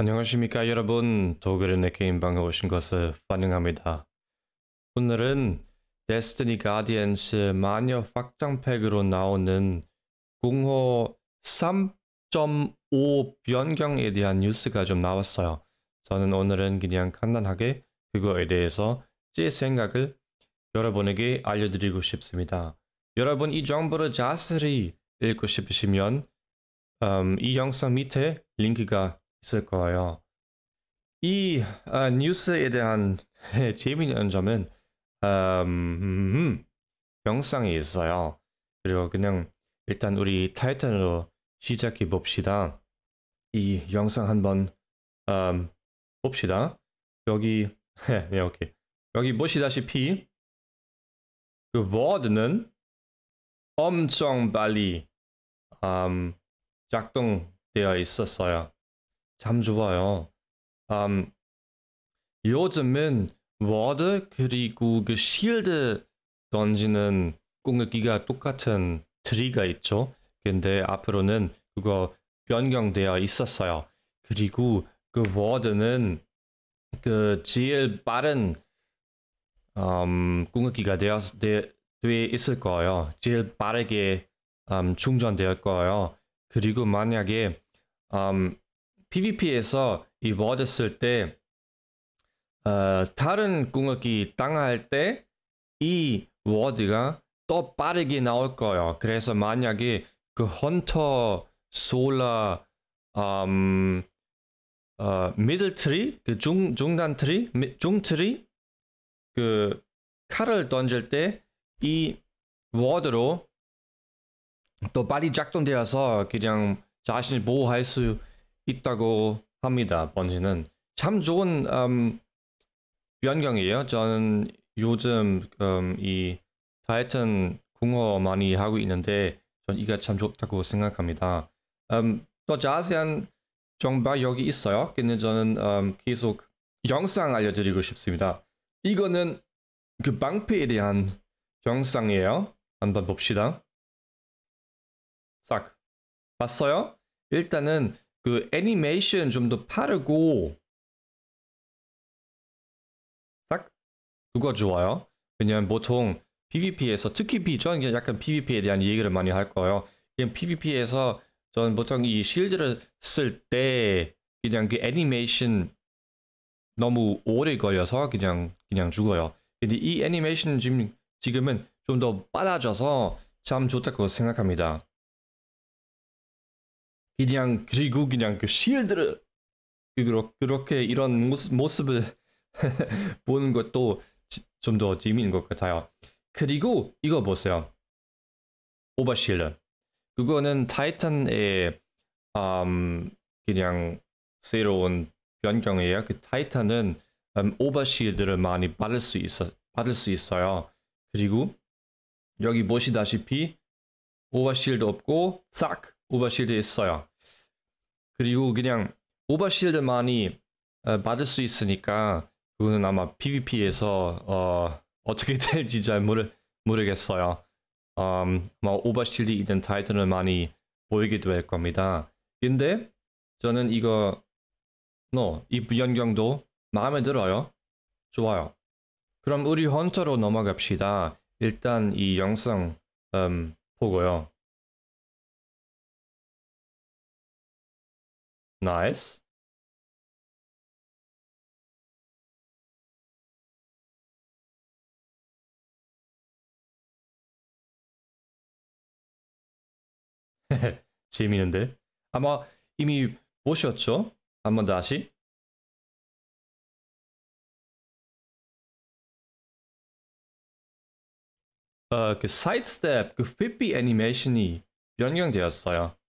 안녕하십니까 여러분 도그른의 게임방에 오신 것을 환영합니다. 오늘은 데스티니 가디언스 마녀 확장팩으로 나오는 공호 3.5 변경에 대한 뉴스가 좀 나왔어요. 저는 오늘은 그냥 간단하게 그거에 대해서 제 생각을 여러분에게 알려드리고 싶습니다. 여러분 이 정보를 자세히 읽고 싶으시면 음, 이 영상 밑에 링크가 있을 거예요. 이 아, 뉴스에 대한 재미있는 점은 음, 영상이 음, 있어요. 그리고 그냥 일단 우리 타이탄으로 시작해 봅시다. 이 영상 한번 음, 봅시다. 여기 예, 이렇게 여기 보시다시피 그 워드는 엄청 빨리 음, 작동되어 있었어요. 참 좋아요. 음, 요즘은 워드 그리고 그 실드 던지는 공격기가 똑같은 트리가 있죠. 근데 앞으로는 그거 변경되어 있었어요. 그리고 그 워드는 그 제일 빠른 음, 공격기가 되어, 되, 돼 있을 거예요. 제일 빠르게 음, 충전될 거예요. 그리고 만약에 음, PVP에서 이 워드 쓸 때 어, 다른 궁극기 당할 때 이 워드가 더 빠르게 나올 거예요. 그래서 만약에 그 헌터 솔라 음, 어, 미들 트리 그중 중단 트리 중 트리 그 칼을 던질 때 이 워드로 또 빨리 작동되어서 그냥 자신을 보호할 수 있다고 합니다. 번지는 참 좋은 음, 변경이에요. 저는 요즘 음, 이 타이탄 공허 많이 하고 있는데 전 이게 참 좋다고 생각합니다. 음, 또 자세한 정보 여기 있어요. 근데 저는 음, 계속 영상 알려드리고 싶습니다. 이거는 그 방패에 대한 영상이에요. 한번 봅시다. 싹 봤어요? 일단은 그 애니메이션 좀 더 빠르고 딱 그거 좋아요. 왜냐면 보통 PVP에서 특히 B 저는 약간 PVP에 대한 얘기를 많이 할 거예요. 그냥 PVP에서 저는 보통 이 실드를 쓸 때 그냥 그 애니메이션 너무 오래 걸려서 그냥 그냥 죽어요. 근데 이 애니메이션 지금 지금은 좀 더 빨라져서 참 좋다고 생각합니다. 그냥 그리고 그냥 그 실드를 그렇게 이런 모습, 을 보는 것도 좀 더 재미있는 것 같아요. 그리고 이거 보세요. 오버실드. 그거는 타이탄의 음, 그냥 새로운 변경이에요. 그 타이탄은 음, 오버실드를 많이 받을 수 있어 받을 수 있어요. 그리고 여기 보시다시피 오버실드 없고 싹 오버실드 있어요. 그리고 그냥 오버실드만이 어, 받을 수 있으니까 그거는 아마 PVP에서 어, 어떻게 될지 잘 모르, 모르겠어요. 음, 아 오버실드 있는 타이틀을 많이 보이게 될 겁니다. 근데 저는 이거 no, 이 연경도 마음에 들어요. 좋아요. 그럼 우리 헌터로 넘어갑시다. 일단 이 영상 음, 보고요. Nice. 재밌는데 아마 이미 보셨죠? 한번 다시. 어, 그 사이드스텝, 그 휘피 애니메이션이 변경되었어요.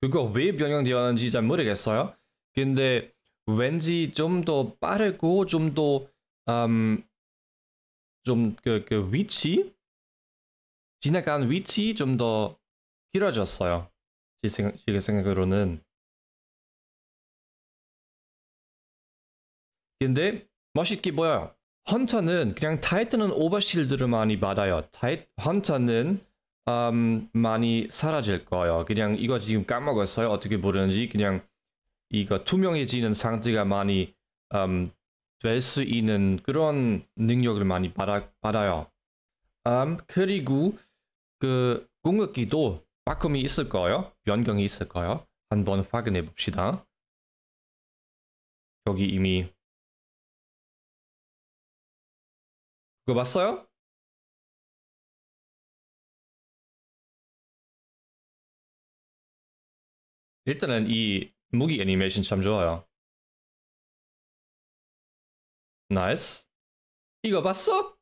그거 왜 변형되었는지 잘 모르겠어요. 근데 왠지 좀 더 빠르고 좀더 음, 좀그 그 위치 지나간 위치 좀 더 길어졌어요. 제 생각 제 생각으로는. 근데 멋있게 보여요. 헌터는 그냥 타이트는 오버실드를 많이 받아요. 타이 헌터는 음, 많이 사라질 거예요. 그냥 이거 지금 까먹었어요. 어떻게 부르는지 그냥 이거 투명해지는 상태가 많이 음, 될 수 있는 그런 능력을 많이 받아, 받아요. 음, 그리고 그공격기도 바꿈이 있을 거예요. 변경이 있을 거예요. 한번 확인해 봅시다. 여기 이미 그거 봤어요? 일단은 이 무기 애니메이션 참 좋아요. 나이스. 이거 봤어?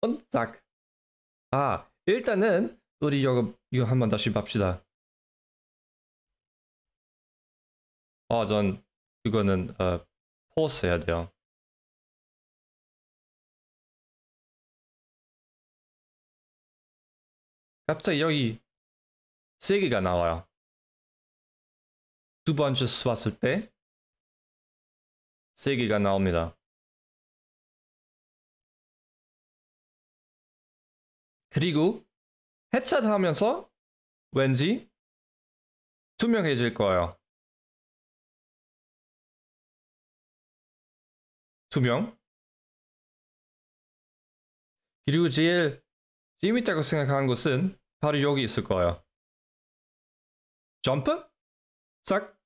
언딱. 아, 일단은 우리 이거 이거 한번 다시 봅시다. 아, 전 이거는 어, 포스 해야 돼요. 갑자기 여기 세 개가 나와요. 두 번째 쏘았을 때 세 개가 나옵니다. 그리고 해차하면서 왠지 투명해질 거예요. 투명. 그리고 제일 재밌다고 생각하는 것은 바로 여기 있을 거예요. 점프? 싹?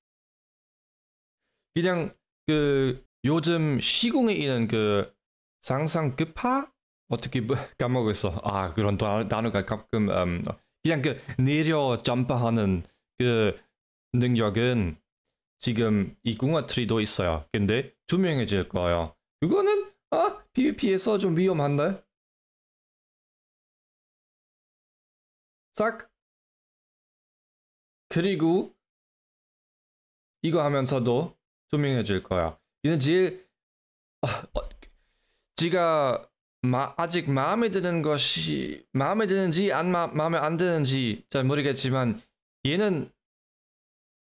그냥 그 요즘 시공에 있는 그 상상급파? 그 어떻게 뭐 까먹었어. 아 그런 단어가 가끔 음, 그냥 그 내려 점프하는 그 능력은 지금 이궁화 트리도 있어요. 근데 투명해질 거예요. 그거는아 PVP에서 좀 위험한데? 싹 그리고 이거 하면서도 투명해질 거야. 이는 제일 어, 어, 지가 마, 아직 마음에 드는 것이 마음에 드는지 안 마, 마음에 안 드는지 잘 모르겠지만 얘는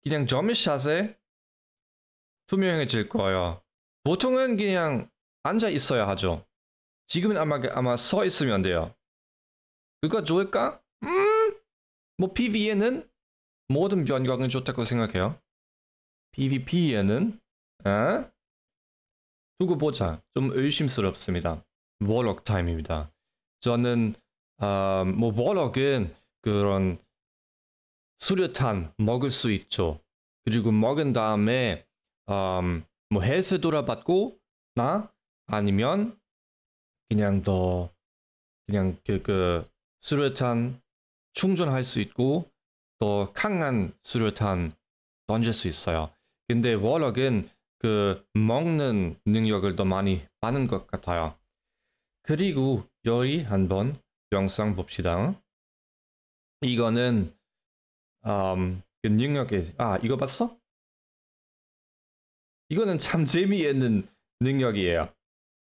그냥 점샷에 투명해질 거예요. 보통은 그냥 앉아 있어야 하죠. 지금은 아마 아마 서 있으면 돼요. 그거 좋을까? 뭐 PV에는 모든 변경은 좋다고 생각해요. PVP에는 아? 어? 두고 보자. 좀 의심스럽습니다. 워럭 타임입니다. 저는 어, 뭐 워럭은 그런 수류탄 먹을 수 있죠. 그리고 먹은 다음에 어, 뭐 헬스 돌아봤고 나 아니면 그냥 더 그냥 그, 그 수류탄 충전할 수 있고 또 강한 수류탄 던질 수 있어요. 근데 워럭은 그 먹는 능력을 더 많이 받는 것 같아요. 그리고 여기 한번 영상 봅시다. 이거는 음, 그 능력이 아 이거 봤어? 이거는 참 재미있는 능력이에요.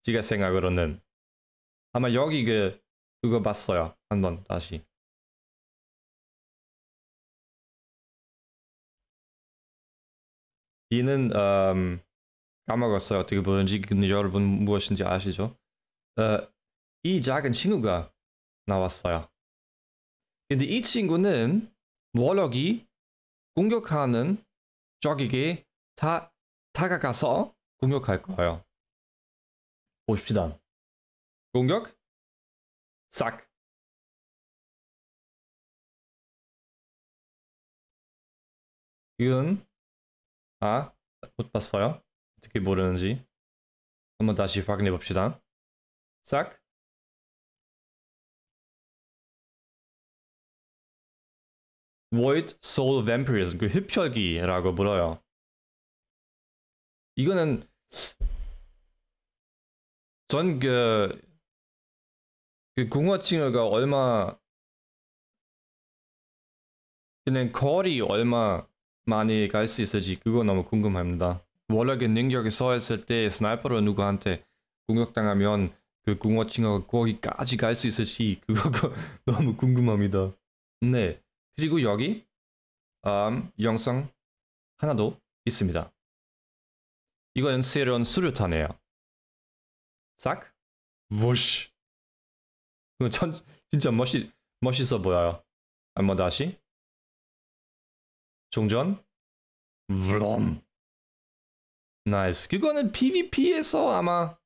제가 생각으로는 아마 여기 그 그거 봤어요. 한번 다시. B는 음, 까먹었어요. 어떻게 보는지 근데 여러분 무엇인지 아시죠? 어, 이 작은 친구가 나왔어요. 근데 이 친구는 워럭이 공격하는 적에게 다 다가가서 공격할 거예요. 봅시다. 공격 싹 이건 아? 못 봤어요? 어떻게 모르는지 한번 다시 확인해 봅시다 싹 Void Soul Vampirism 그 흡혈귀라고 불어요 이거는 전그 그, 그 궁화칭어가 얼마 그냥 거리 얼마 많이 갈 수 있을지 그거 너무 궁금합니다. 워럭이 능력이 그 서 있을 때 스나이퍼로 누구한테 공격당하면 그 붕어칭어가 거기까지 갈 수 있을지 그거 너무 궁금합니다. 네. 그리고 여기 음, 영상 하나 도 있습니다. 이건 새로운 수류탄이에요. 싹, 워시. 전 진짜 멋있 멋있어 보여요. 한번 다시. 종전 블럼 나이스 그거는 PVP에서 아마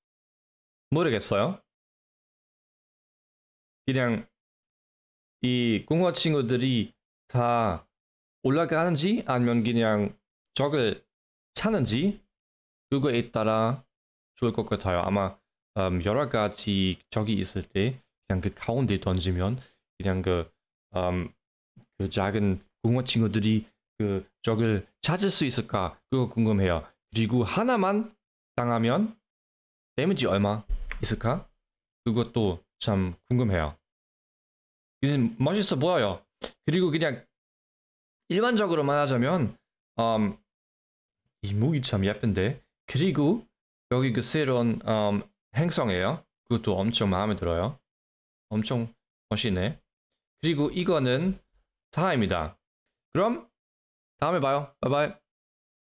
모르겠어요 그냥 이 공화 친구들이 다 올라가는지 아니면 그냥 적을 차는지 그거에 따라 좋을 것 같아요 아마 음, 여러 가지 적이 있을 때 그냥 그 가운데 던지면 그냥 그, 음, 그 작은 공화 친구들이 그 적을 찾을 수 있을까? 그거 궁금해요. 그리고 하나만 당하면 데미지 얼마 있을까? 그것도 참 궁금해요. 그냥 멋있어 보여요. 그리고 그냥 일반적으로 말하자면 u 음, 이 무기 참 예쁜데 그리고 여기 그 새로운 u 음, 행성이에요. 그것도 엄청 마음에 들어요. 엄청 멋있네. 그리고 이거는 다입니다. 그럼 다음에 봐요. 바이바이.